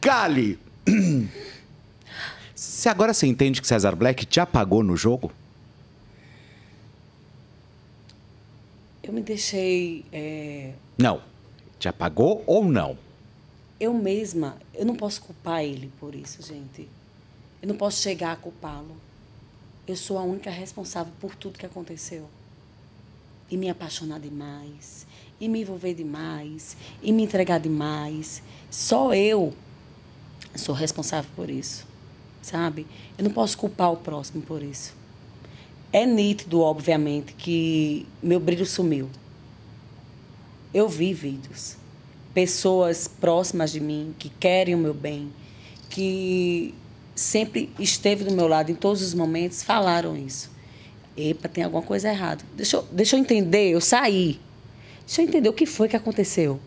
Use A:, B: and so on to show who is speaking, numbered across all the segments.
A: Cali, se agora você entende que Cesar Black te apagou no jogo?
B: Eu me deixei. É...
A: Não. Te apagou ou não?
B: Eu mesma, eu não posso culpar ele por isso, gente. Eu não posso chegar a culpá-lo. Eu sou a única responsável por tudo que aconteceu. E me apaixonar demais, e me envolver demais, e me entregar demais. Só eu Sou responsável por isso, sabe? Eu não posso culpar o próximo por isso. É nítido, obviamente, que meu brilho sumiu. Eu vi vídeos. Pessoas próximas de mim, que querem o meu bem, que sempre esteve do meu lado em todos os momentos, falaram isso. Epa, tem alguma coisa errada. Deixa eu, deixa eu entender, eu saí. Deixa eu entender o que foi que aconteceu.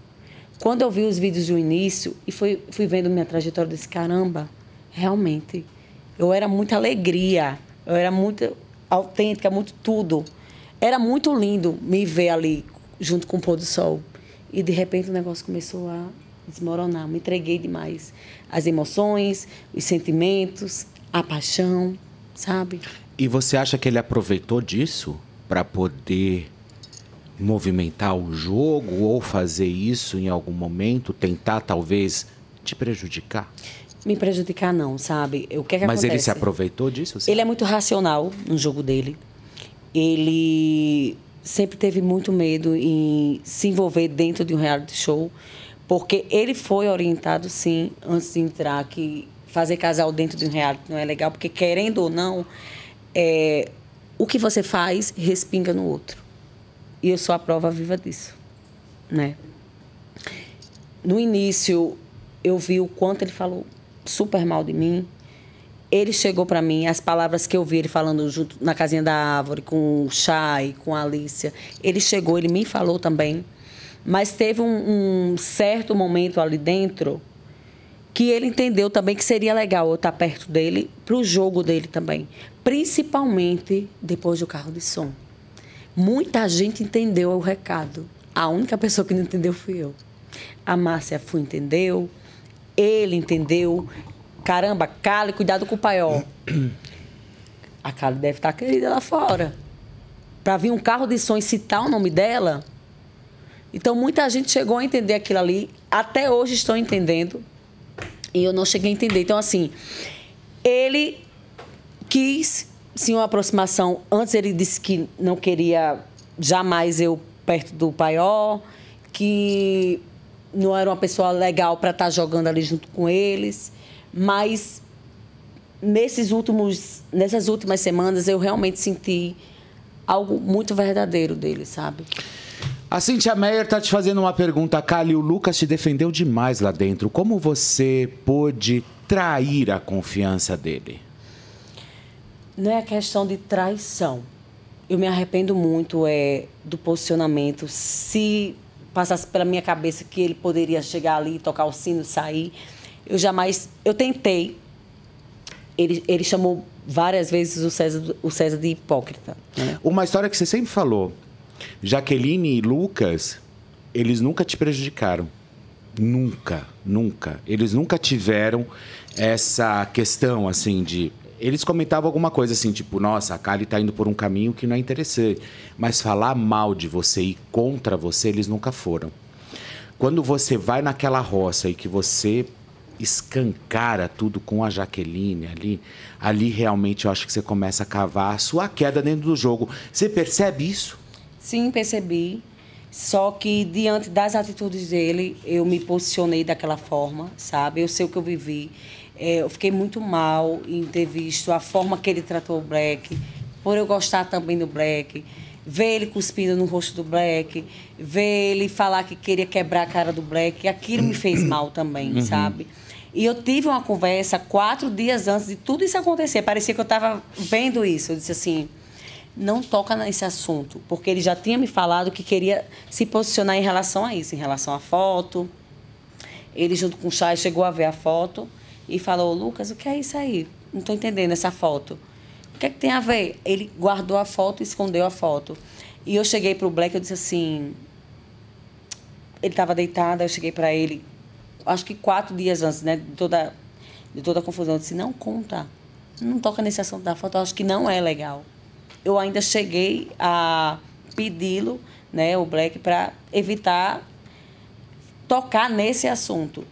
B: Quando eu vi os vídeos do início e fui, fui vendo minha trajetória, desse caramba, realmente, eu era muita alegria, eu era muito autêntica, muito tudo. Era muito lindo me ver ali, junto com o pôr do sol. E, de repente, o negócio começou a desmoronar. Me entreguei demais. As emoções, os sentimentos, a paixão, sabe?
A: E você acha que ele aproveitou disso para poder movimentar o jogo ou fazer isso em algum momento, tentar talvez te prejudicar?
B: Me prejudicar não, sabe? O que é que Mas acontece? ele se
A: aproveitou disso? Ele é
B: muito racional no jogo dele. Ele sempre teve muito medo em se envolver dentro de um reality show, porque ele foi orientado sim antes de entrar que fazer casal dentro de um reality não é legal, porque querendo ou não, é, o que você faz respinga no outro. E eu sou a prova viva disso, né? No início, eu vi o quanto ele falou super mal de mim. Ele chegou para mim, as palavras que eu vi ele falando junto na casinha da árvore, com o Chay, com a Alicia. Ele chegou, ele me falou também. Mas teve um, um certo momento ali dentro que ele entendeu também que seria legal eu estar perto dele, para o jogo dele também. Principalmente depois do carro de som. Muita gente entendeu o recado. A única pessoa que não entendeu fui eu. A Márcia foi, entendeu. Ele entendeu. Caramba, Cali, cuidado com o paió. A Cali deve estar querida lá fora. Para vir um carro de som e citar o nome dela. Então, muita gente chegou a entender aquilo ali. Até hoje estão entendendo. E eu não cheguei a entender. Então, assim, ele quis sim uma aproximação. Antes ele disse que não queria jamais eu perto do paiol, que não era uma pessoa legal para estar tá jogando ali junto com eles, mas nesses últimos nessas últimas semanas eu realmente senti algo muito verdadeiro dele, sabe?
A: A Cintia Meyer está te fazendo uma pergunta, Kali. O Lucas te defendeu demais lá dentro. Como você pôde trair a confiança dele?
B: não é a questão de traição. Eu me arrependo muito é, do posicionamento. Se passasse pela minha cabeça que ele poderia chegar ali, tocar o sino, sair, eu jamais. Eu tentei. Ele, ele chamou várias vezes o César, o César de hipócrita.
A: Né? Uma história que você sempre falou: Jaqueline e Lucas, eles nunca te prejudicaram. Nunca, nunca. Eles nunca tiveram essa questão assim de eles comentavam alguma coisa assim, tipo, nossa, a Kali está indo por um caminho que não é interessante. Mas falar mal de você e contra você, eles nunca foram. Quando você vai naquela roça e que você escancara tudo com a Jaqueline ali, ali realmente eu acho que você começa a cavar a sua queda dentro do jogo. Você percebe isso?
B: Sim, percebi. Só que diante das atitudes dele, eu me posicionei daquela forma, sabe? Eu sei o que eu vivi. É, eu fiquei muito mal em ter visto a forma que ele tratou o Black, por eu gostar também do Black ver ele cuspindo no rosto do Black, ver ele falar que queria quebrar a cara do Black, aquilo me fez mal também, uhum. sabe? E eu tive uma conversa quatro dias antes de tudo isso acontecer. Parecia que eu estava vendo isso. Eu disse assim: não toca nesse assunto, porque ele já tinha me falado que queria se posicionar em relação a isso, em relação à foto. Ele, junto com o Chay, chegou a ver a foto e falou: Lucas, o que é isso aí? Não estou entendendo essa foto. O que é que tem a ver? Ele guardou a foto e escondeu a foto. E eu cheguei para o Black, eu disse assim. Ele estava deitado, eu cheguei para ele, acho que quatro dias antes, né? De toda, de toda a confusão. Eu disse: não conta, não toca nesse assunto da foto, eu acho que não é legal. Eu ainda cheguei a pedi-lo, né, o Black, para evitar tocar nesse assunto.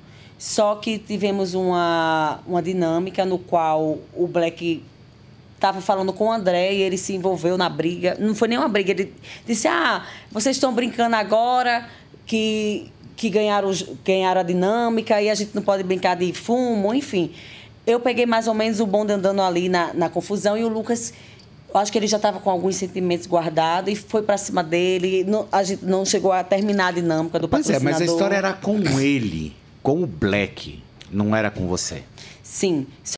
B: Só que tivemos uma, uma dinâmica no qual o Black estava falando com o André e ele se envolveu na briga. Não foi nenhuma briga, ele disse: Ah, vocês estão brincando agora que, que ganharam, ganharam a dinâmica e a gente não pode brincar de fumo, enfim. Eu peguei mais ou menos o bonde andando ali na, na confusão e o Lucas. Eu acho que ele já estava com alguns sentimentos guardados e foi para cima dele. Não, a gente não chegou a terminar a dinâmica do patrocinador. Pois é, mas a história era
A: com ele com o Black, não era com você.
B: Sim.